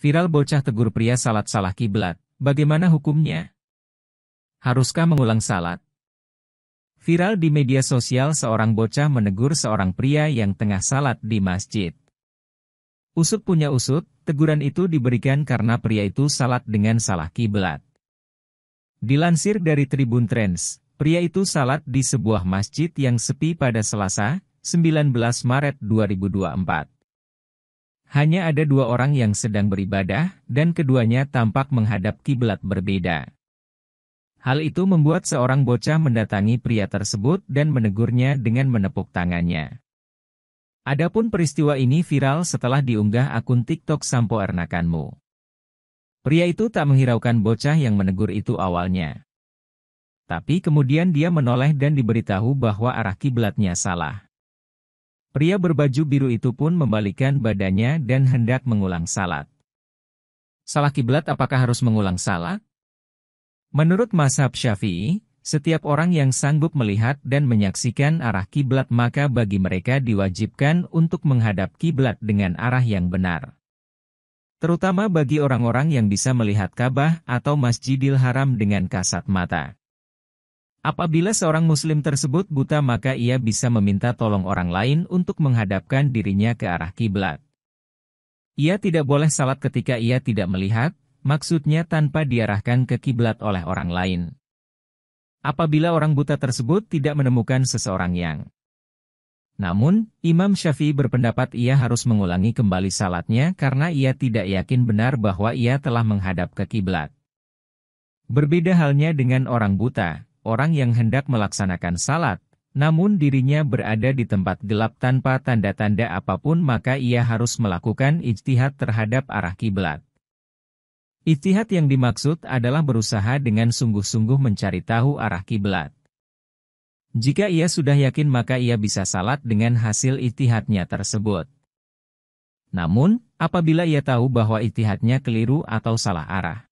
Viral bocah tegur pria salat salah kiblat, bagaimana hukumnya? Haruskah mengulang salat? Viral di media sosial seorang bocah menegur seorang pria yang tengah salat di masjid. Usut punya usut, teguran itu diberikan karena pria itu salat dengan salah kiblat. Dilansir dari Tribun Trends, pria itu salat di sebuah masjid yang sepi pada Selasa, 19 Maret 2024. Hanya ada dua orang yang sedang beribadah, dan keduanya tampak menghadap kiblat berbeda. Hal itu membuat seorang bocah mendatangi pria tersebut dan menegurnya dengan menepuk tangannya. Adapun peristiwa ini viral setelah diunggah akun TikTok Sampo Ernakanmu. Pria itu tak menghiraukan bocah yang menegur itu awalnya. Tapi kemudian dia menoleh dan diberitahu bahwa arah kiblatnya salah. Pria berbaju biru itu pun membalikan badannya dan hendak mengulang salat. Salah kiblat apakah harus mengulang salat? Menurut masab Syafi'i, setiap orang yang sanggup melihat dan menyaksikan arah kiblat maka bagi mereka diwajibkan untuk menghadap kiblat dengan arah yang benar. Terutama bagi orang-orang yang bisa melihat Ka'bah atau Masjidil Haram dengan kasat mata. Apabila seorang muslim tersebut buta maka ia bisa meminta tolong orang lain untuk menghadapkan dirinya ke arah kiblat. Ia tidak boleh salat ketika ia tidak melihat, maksudnya tanpa diarahkan ke kiblat oleh orang lain. Apabila orang buta tersebut tidak menemukan seseorang yang namun, Imam Syafi'i berpendapat ia harus mengulangi kembali salatnya karena ia tidak yakin benar bahwa ia telah menghadap ke kiblat. Berbeda halnya dengan orang buta, orang yang hendak melaksanakan salat, namun dirinya berada di tempat gelap tanpa tanda-tanda apapun maka ia harus melakukan ijtihad terhadap arah kiblat. Ijtihad yang dimaksud adalah berusaha dengan sungguh-sungguh mencari tahu arah kiblat. Jika ia sudah yakin maka ia bisa salat dengan hasil ijtihadnya tersebut. Namun, apabila ia tahu bahwa ijtihadnya keliru atau salah arah,